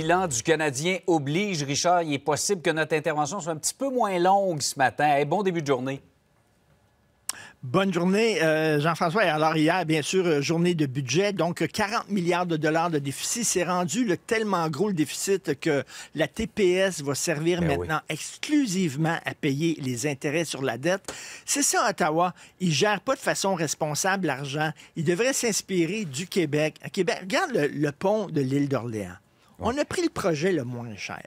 bilan du Canadien oblige, Richard. Il est possible que notre intervention soit un petit peu moins longue ce matin. bon début de journée. Bonne journée, euh, Jean-François. Alors hier, bien sûr, euh, journée de budget, donc 40 milliards de dollars de déficit. C'est rendu le tellement gros le déficit que la TPS va servir ben maintenant exclusivement à payer les intérêts sur la dette. C'est ça, Ottawa. Ils gèrent pas de façon responsable l'argent. Ils devraient s'inspirer du Québec. À Québec, regarde le pont de l'île d'Orléans. On a pris le projet le moins cher.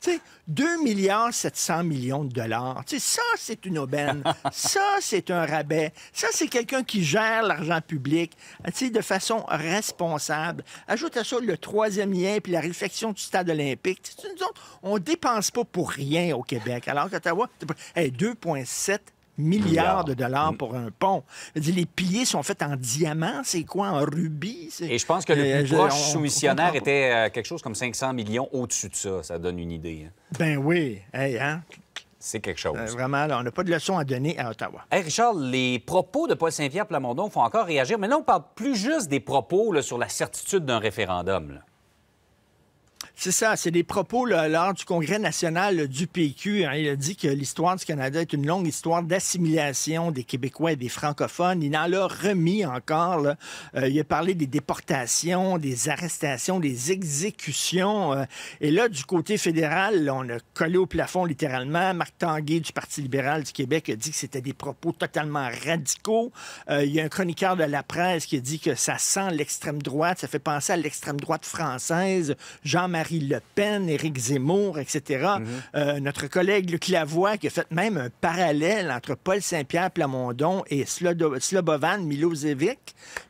sais, 2 milliards 700 millions de dollars. sais, ça, c'est une aubaine. ça, c'est un rabais. Ça, c'est quelqu'un qui gère l'argent public de façon responsable. Ajoute à ça le troisième lien puis la réflexion du stade olympique. T'sais, nous on dépense pas pour rien au Québec. Alors qu'Ottawa, hey, 2,7 milliards de dollars mm. pour un pont. les piliers sont faits en diamant, c'est quoi, en rubis? Et je pense que le euh, plus proche soumissionnaire était euh, quelque chose comme 500 millions au-dessus de ça. Ça donne une idée. Hein. Ben oui. hein? c'est quelque chose. Euh, vraiment, on n'a pas de leçon à donner à Ottawa. Hey Richard, les propos de Paul Saint-Pierre Plamondon font encore réagir. Mais là, on parle plus juste des propos sur la certitude d'un référendum. Là. C'est ça, c'est des propos lors du Congrès national du PQ. Hein. il a dit que l'histoire du Canada est une longue histoire d'assimilation des Québécois et des francophones. Il en a remis encore. Euh, il a parlé des déportations, des arrestations, des exécutions. Euh. et là, du côté fédéral, on a collé au plafond littéralement. Marc Tanguay du Parti libéral du Québec a dit que c'était des propos totalement radicaux. Euh, il y a un chroniqueur de la presse qui a dit que ça sent l'extrême droite, ça fait penser à l'extrême droite française. Jean-Marie le Pen, Éric Zemmour, etc. Mhm. Euh, notre collègue Luc Lavoie qui a fait même un parallèle entre Paul Saint-Pierre Plamondon et Slobovan Milosevic.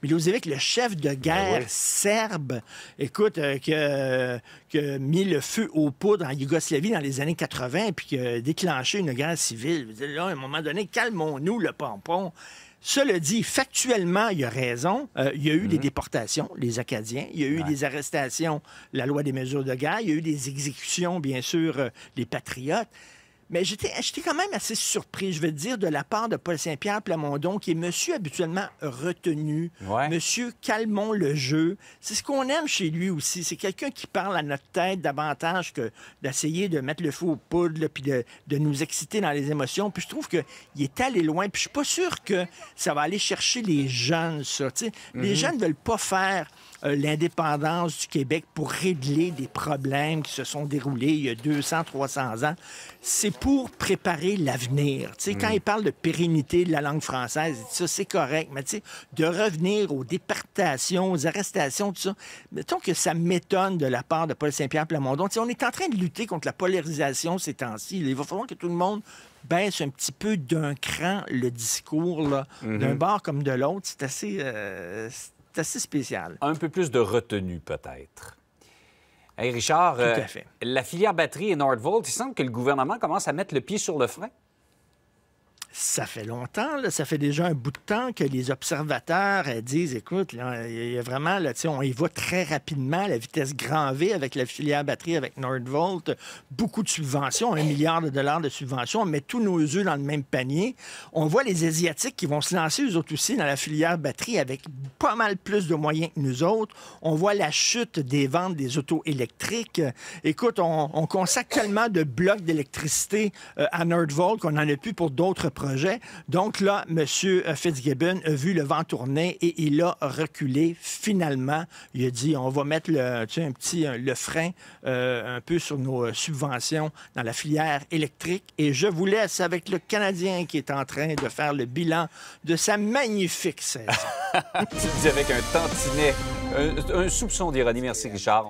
Milosevic, le chef de ben guerre serbe, écoute, euh, qui que, mis le feu aux poudres en Yougoslavie dans les années 80 puis qui a déclenché une guerre civile. Là, à un moment donné, calmons-nous le pompon. Cela dit, factuellement, il y a raison. Euh, il y a eu des mhm. déportations, les Acadiens. Il y a eu des arrestations, la loi des mesures de guerre. Il y a eu des exécutions, bien sûr, les euh, patriotes. Mais j'étais quand même assez surpris, je veux dire, de la part de Paul Saint-Pierre Plamondon, qui est monsieur habituellement retenu, monsieur calmons le jeu. C'est ce qu'on aime chez lui aussi. C'est quelqu'un qui parle à notre tête davantage que d'essayer de mettre le feu aux poudres, puis de, de, nous exciter dans les émotions. Puis je trouve qu'il est allé loin. Puis je suis pas sûr que ça va aller chercher les jeunes, ça. Les mhm. jeunes ne veulent pas faire euh, l'indépendance du Québec pour régler des problèmes qui se sont déroulés il y a 200, 300 ans. C'est pour préparer l'avenir. Tu sais, Quand mm. il parle de pérennité de la langue française, ça, c'est correct. Mais tu sais, de revenir aux départations, aux arrestations, tout ça, mettons que ça m'étonne de la part de Paul Saint-Pierre Plamondon. Tu on est en train de lutter contre la polarisation ces temps-ci. Il va falloir que tout le monde baisse un petit peu d'un cran le discours là, mm-hmm. d'un bord comme de l'autre. C'est assez, euh, c'est assez spécial. Un peu plus de retenue, peut-être. Richard, euh, la filière batterie et Nordvolt, il semble que le gouvernement commence à mettre le pied sur le frein. Ça fait longtemps, ça fait déjà un bout de temps que les observateurs disent écoute, il y a vraiment, on y va très rapidement, la vitesse grand V avec la filière batterie, avec Nordvolt, beaucoup de subventions, un milliard de dollars de subventions, on met tous nos œufs dans le même panier. On voit les Asiatiques qui vont se lancer, eux autres aussi, dans la filière batterie avec pas mal plus de moyens que nous autres. On voit la chute des ventes des autos électriques. Écoute, on, consacre tellement de blocs d'électricité euh, à Nordvolt qu'on en a plus pour d'autres projet. Donc là, M. Euh, Fitzgibbon a vu le vent tourner et il a reculé finalement. Il a dit, on va mettre le, un petit, euh, le frein euh, un peu sur nos subventions dans la filière électrique. Et je vous laisse avec le Canadien qui est en train de faire le bilan de sa magnifique saison. tu dis avec un tantinet, un, un soupçon d'ironie. Merci, Richard.